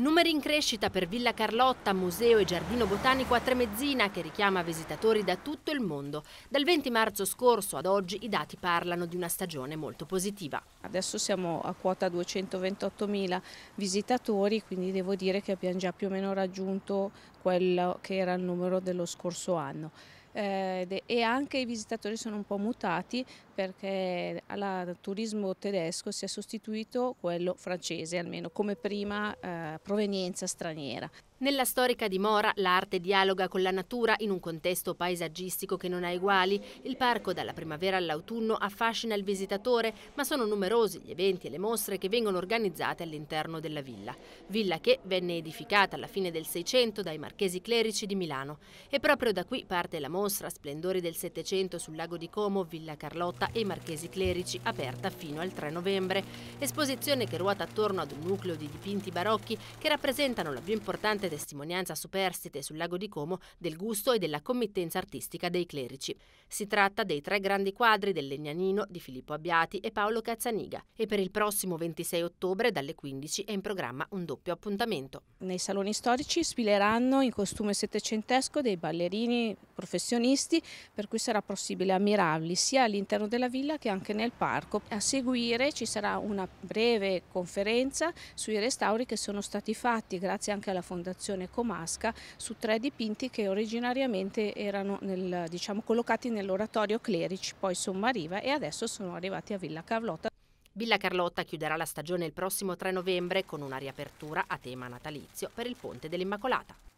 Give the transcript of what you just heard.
Numeri in crescita per Villa Carlotta, Museo e Giardino Botanico a Tremezzina che richiama visitatori da tutto il mondo. Dal 20 marzo scorso ad oggi i dati parlano di una stagione molto positiva. Adesso siamo a quota 228.000 visitatori, quindi devo dire che abbiamo già più o meno raggiunto quello che era il numero dello scorso anno eh, e anche i visitatori sono un po' mutati perché al turismo tedesco si è sostituito quello francese, almeno come prima eh, provenienza straniera. Nella storica dimora l'arte dialoga con la natura in un contesto paesaggistico che non ha eguali. Il parco dalla primavera all'autunno affascina il visitatore, ma sono numerosi gli eventi e le mostre che vengono organizzate all'interno della villa. Villa che venne edificata alla fine del Seicento dai marchesi clerici di Milano. E proprio da qui parte la mostra Splendori del Settecento sul lago di Como, Villa Carlotta e marchesi clerici, aperta fino al 3 novembre. Esposizione che ruota attorno ad un nucleo di dipinti barocchi che rappresentano la più importante testimonianza superstite sul lago di Como del gusto e della committenza artistica dei clerici. Si tratta dei tre grandi quadri del Legnanino di Filippo Abbiati e Paolo Cazzaniga e per il prossimo 26 ottobre dalle 15 è in programma un doppio appuntamento. Nei saloni storici sfileranno in costume settecentesco dei ballerini professionisti per cui sarà possibile ammirarli sia all'interno della villa che anche nel parco. A seguire ci sarà una breve conferenza sui restauri che sono stati fatti grazie anche alla Fondazione dell'associazione Comasca su tre dipinti che originariamente erano nel, diciamo, collocati nell'oratorio Clerici, poi Sommariva e adesso sono arrivati a Villa Carlotta. Villa Carlotta chiuderà la stagione il prossimo 3 novembre con una riapertura a tema natalizio per il Ponte dell'Immacolata.